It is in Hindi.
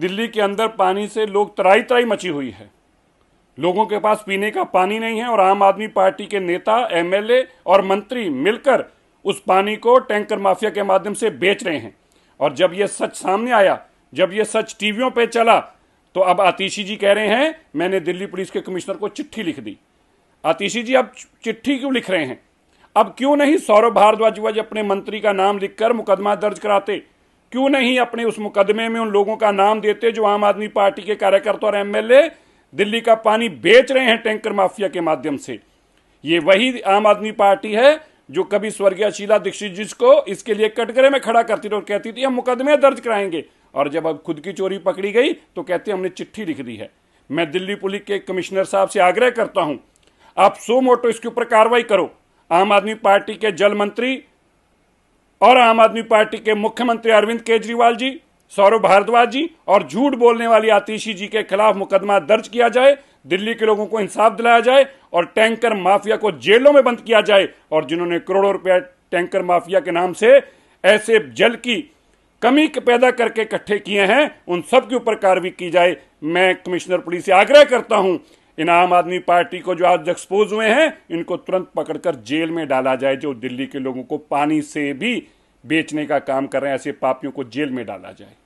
दिल्ली के अंदर पानी से लोग तराई तराई मची हुई है लोगों के पास पीने का पानी नहीं है और आम आदमी पार्टी के नेता एमएलए और मंत्री मिलकर उस पानी को टैंकर माफिया के माध्यम से बेच रहे हैं और जब ये सच सामने आया जब ये सच टीवियों पे चला तो अब आतिशी जी कह रहे हैं मैंने दिल्ली पुलिस के कमिश्नर को चिट्ठी लिख दी आतिशी जी अब चिट्ठी क्यों लिख रहे हैं अब क्यों नहीं सौरभ भारद्वाज अपने मंत्री का नाम लिखकर मुकदमा दर्ज कराते क्यों नहीं अपने उस मुकदमे में उन लोगों का नाम देते जो आम आदमी पार्टी के कार्यकर्ता और एमएलए दिल्ली का पानी बेच रहे हैं टैंकर माफिया के माध्यम से ये वही आम आदमी पार्टी है जो कभी स्वर्गीय शीला दीक्षित जी को इसके लिए कटघरे में खड़ा करती थी और कहती थी हम मुकदमे दर्ज कराएंगे और जब अब खुद की चोरी पकड़ी गई तो कहते हमने चिट्ठी लिख दी है मैं दिल्ली पुलिस के कमिश्नर साहब से आग्रह करता हूं आप सो मोटो इसके ऊपर कार्रवाई करो आम आदमी पार्टी के जल मंत्री और आम आदमी पार्टी के मुख्यमंत्री अरविंद केजरीवाल जी सौरभ भारद्वाज जी और झूठ बोलने वाली आतिशी जी के खिलाफ मुकदमा दर्ज किया जाए दिल्ली के लोगों को इंसाफ दिलाया जाए और टैंकर माफिया को जेलों में बंद किया जाए और जिन्होंने करोड़ों रुपया टैंकर माफिया के नाम से ऐसे जल की कमी पैदा करके इकट्ठे किए हैं उन सब के ऊपर कार्रवाई की जाए मैं कमिश्नर पुलिस से आग्रह करता हूं इन आम आदमी पार्टी को जो आज एक्सपोज हुए हैं इनको तुरंत पकड़कर जेल में डाला जाए जो दिल्ली के लोगों को पानी से भी बेचने का काम कर रहे हैं ऐसे पापियों को जेल में डाला जाए